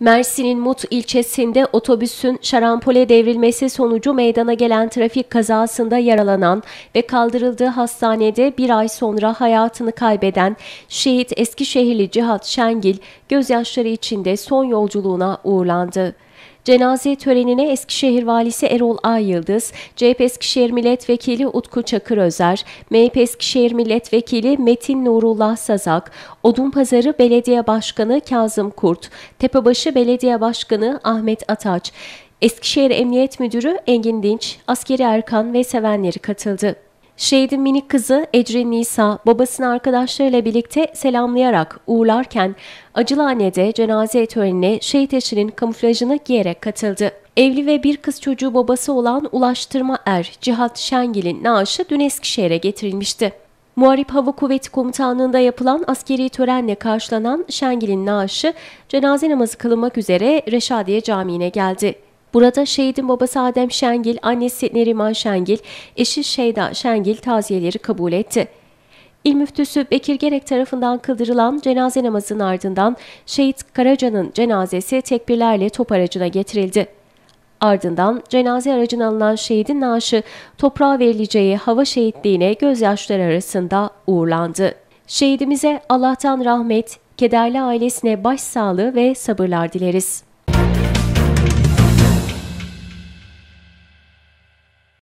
Mersin'in Mut ilçesinde otobüsün şarampole devrilmesi sonucu meydana gelen trafik kazasında yaralanan ve kaldırıldığı hastanede bir ay sonra hayatını kaybeden şehit Eskişehirli Cihat Şengil gözyaşları içinde son yolculuğuna uğurlandı. Cenaze törenine Eskişehir Valisi Erol A. Yıldız, CHP Eskişehir Milletvekili Utku Çakır Özer, MHP Eskişehir Milletvekili Metin Nurullah Sazak, Odunpazarı Belediye Başkanı Kazım Kurt, Tepebaşı Belediye Başkanı Ahmet Ataç, Eskişehir Emniyet Müdürü Engin Dinç, Askeri Erkan ve sevenleri katıldı. Şehidin minik kızı Ecrin Nisa babasını arkadaşlarıyla birlikte selamlayarak uğurlarken Acılane'de cenaze törenine şehit eşinin kamuflajını giyerek katıldı. Evli ve bir kız çocuğu babası olan Ulaştırma Er Cihat Şengil'in naaşı dün Eskişehir'e getirilmişti. Muharip Hava Kuvveti Komutanlığı'nda yapılan askeri törenle karşılanan Şengil'in naaşı cenaze namazı kılınmak üzere Reşadiye Camii'ne geldi. Burada şehidin babası Adem Şengil, annesi Neriman Şengil, eşi Şeyda Şengil taziyeleri kabul etti. İl müftüsü Bekir Gerek tarafından kıldırılan cenaze namazının ardından şehit Karaca'nın cenazesi tekbirlerle top aracına getirildi. Ardından cenaze aracına alınan şehidin naaşı toprağa verileceği hava şehitliğine gözyaşları arasında uğurlandı. Şehidimize Allah'tan rahmet, kederli ailesine başsağlığı ve sabırlar dileriz.